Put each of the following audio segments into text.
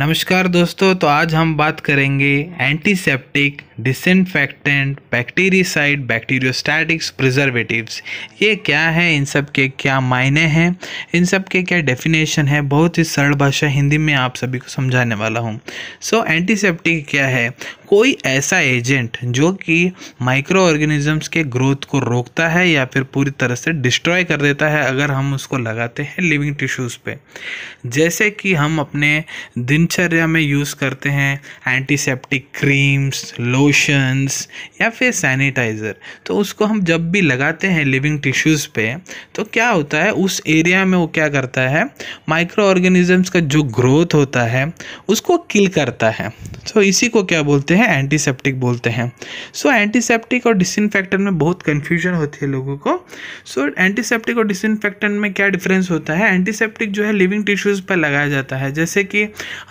नमस्कार दोस्तों तो आज हम बात करेंगे antiseptic disinfectant bactericide bacteriostatics preservatives ये क्या है इन सब के क्या मायने हैं इन सब के क्या डेफिनेशन है बहुत ही सरल भाषा हिंदी में आप सभी को समझाने वाला हूँ सो so, एंटीसेप्टिक क्या है कोई ऐसा एजेंट जो कि माइक्रो ऑर्गेनिजम्स के ग्रोथ को रोकता है या फिर पूरी तरह से डिस्ट्रॉय कर देता है अगर हम उसको लगाते हैं लिविंग टिश्यूज़ पे जैसे कि हम अपने दिन दिनचर्या में यूज़ करते हैं एंटीसेप्टिक क्रीम्स लोशंस या फिर सैनिटाइज़र तो उसको हम जब भी लगाते हैं लिविंग टिश्यूज़ पे तो क्या होता है उस एरिया में वो क्या करता है माइक्रो ऑर्गेनिजम्स का जो ग्रोथ होता है उसको किल करता है तो इसी को क्या बोलते हैं एंटीसेप्टिक बोलते हैं सो so, एंटीसेप्टिक और डिसइनफेक्टेंट में बहुत कन्फ्यूजन होती है लोगों को सो so, एंटीसेप्टिक और डिसइनफेक्टेंट में क्या डिफरेंस होता है एंटीसेप्टिक जो है लिविंग टिश्यूज़ पर लगाया जाता है जैसे कि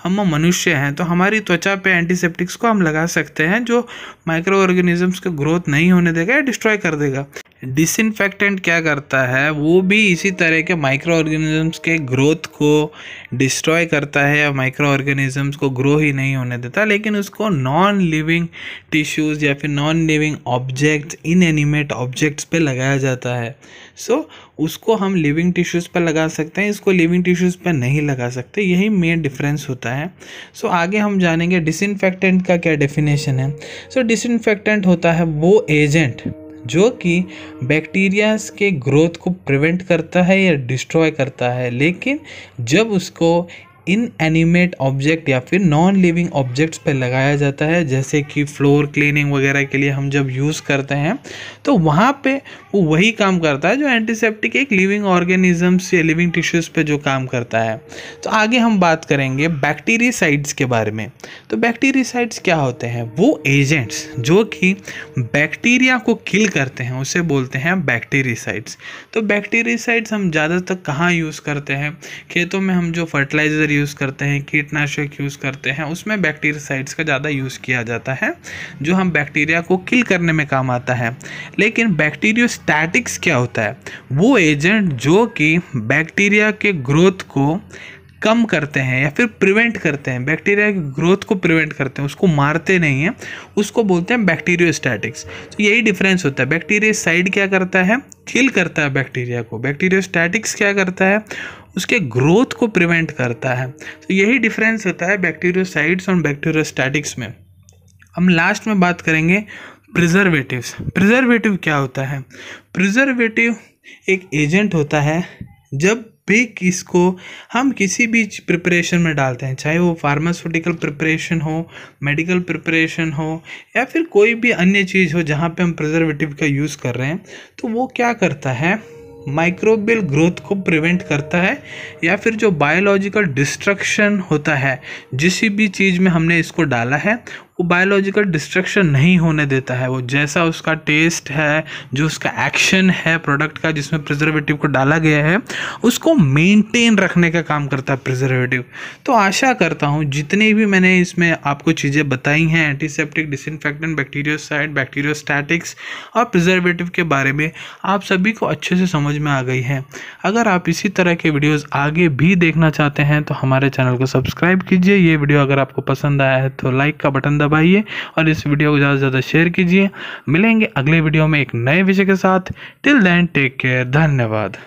हम मनुष्य हैं तो हमारी त्वचा पे एंटीसेप्टिक्स को हम लगा सकते हैं जो माइक्रो ऑर्गेनिजम्स का ग्रोथ नहीं होने देगा या डिस्ट्रॉय कर देगा डिसइनफेक्टेंट क्या करता है वो भी इसी तरह के माइक्रो ऑर्गेनिजम्स के ग्रोथ को डिस्ट्रॉय करता है या माइक्रो ऑर्गेनिजम्स को ग्रो ही नहीं होने देता लेकिन उसको नॉन लिविंग टिश्यूज़ या फिर non living objects inanimate objects पर लगाया जाता है सो so, उसको हम लिविंग टिश्यूज़ पर लगा सकते हैं इसको लिविंग टिश्यूज़ पर नहीं लगा सकते यही मेन डिफरेंस होता है सो so, आगे हम जानेंगे डिसइनफेक्टेंट का क्या डेफिनेशन है सो so, डिसइनफेक्टेंट होता है वो एजेंट जो कि बैक्टीरियाज के ग्रोथ को प्रिवेंट करता है या डिस्ट्रॉय करता है लेकिन जब उसको इनएनिमेट ऑब्जेक्ट या फिर नॉन लिविंग ऑब्जेक्ट्स पर लगाया जाता है जैसे कि फ्लोर क्लीनिंग वगैरह के लिए हम जब यूज़ करते हैं तो वहाँ पे वो वही काम करता है जो एंटीसेप्टिक एक लिविंग ऑर्गेनिजम्स या लिविंग टिश्यूज़ पे जो काम करता है तो आगे हम बात करेंगे बैक्टीरियासाइड्स के बारे में तो बैक्टीरियासाइड्स क्या होते हैं वो एजेंट्स जो कि बैक्टीरिया को किल करते हैं उसे बोलते हैं बैक्टीरियासाइड्स तो बैक्टीरियासाइड्स हम ज़्यादातर कहाँ यूज़ करते हैं खेतों में हम जो फर्टिलाइज़र यूज़ करते हैं कीटनाशक यूज़ करते हैं उसमें बैक्टीरियासाइड्स का ज़्यादा यूज़ किया जाता है जो हम बैक्टीरिया को किल करने में काम आता है लेकिन बैक्टीरियोस्टैटिक्स क्या होता है वो एजेंट जो कि बैक्टीरिया के ग्रोथ को कम करते हैं या फिर प्रिवेंट करते हैं बैक्टीरिया की ग्रोथ को प्रिवेंट करते हैं उसको मारते नहीं हैं उसको बोलते हैं बैक्टीरियोस्टैटिक्स तो यही डिफरेंस होता है बैक्टीरिया साइड क्या करता है किल करता है बैक्टीरिया को बैक्टीरियोस्टैटिक्स क्या करता है उसके ग्रोथ को प्रिवेंट करता है तो यही डिफरेंस होता है बैक्टीरियोसाइड्स और बैक्टीरियोस्टैटिक्स में हम लास्ट में बात करेंगे प्रिजर्वेटिवस प्रिजर्वेटिव क्या होता है प्रिजर्वेटिव एक एजेंट होता है जब भी इसको हम किसी भी प्रिपरेशन में डालते हैं चाहे वो फार्मास्यूटिकल प्रिपरेशन हो मेडिकल प्रिपरेशन हो या फिर कोई भी अन्य चीज़ हो जहाँ पे हम प्रिजर्वेटिव का यूज़ कर रहे हैं तो वो क्या करता है माइक्रोबियल ग्रोथ को प्रिवेंट करता है या फिर जो बायोलॉजिकल डिस्ट्रक्शन होता है जिस भी चीज़ में हमने इसको डाला है वो बायोलॉजिकल डिस्ट्रक्शन नहीं होने देता है वो जैसा उसका टेस्ट है जो उसका एक्शन है प्रोडक्ट का जिसमें प्रिजर्वेटिव को डाला गया है उसको मेंटेन रखने का काम करता है प्रिजर्वेटिव तो आशा करता हूँ जितने भी मैंने इसमें आपको चीज़ें बताई हैं एंटीसेप्टिक डिसइनफेक्टेंट बैक्टीरियोसाइड बैक्टीरियोस्टैटिक्स और प्रिजर्वेटिव के बारे में आप सभी को अच्छे से समझ में आ गई है अगर आप इसी तरह के वीडियोज़ आगे भी देखना चाहते हैं तो हमारे चैनल को सब्सक्राइब कीजिए ये वीडियो अगर आपको पसंद आया है तो लाइक का बटन दबा दबाइए और इस वीडियो को ज़्यादा से ज़्यादा शेयर कीजिए मिलेंगे अगले वीडियो में एक नए विषय के साथ टिल देन टेक केयर धन्यवाद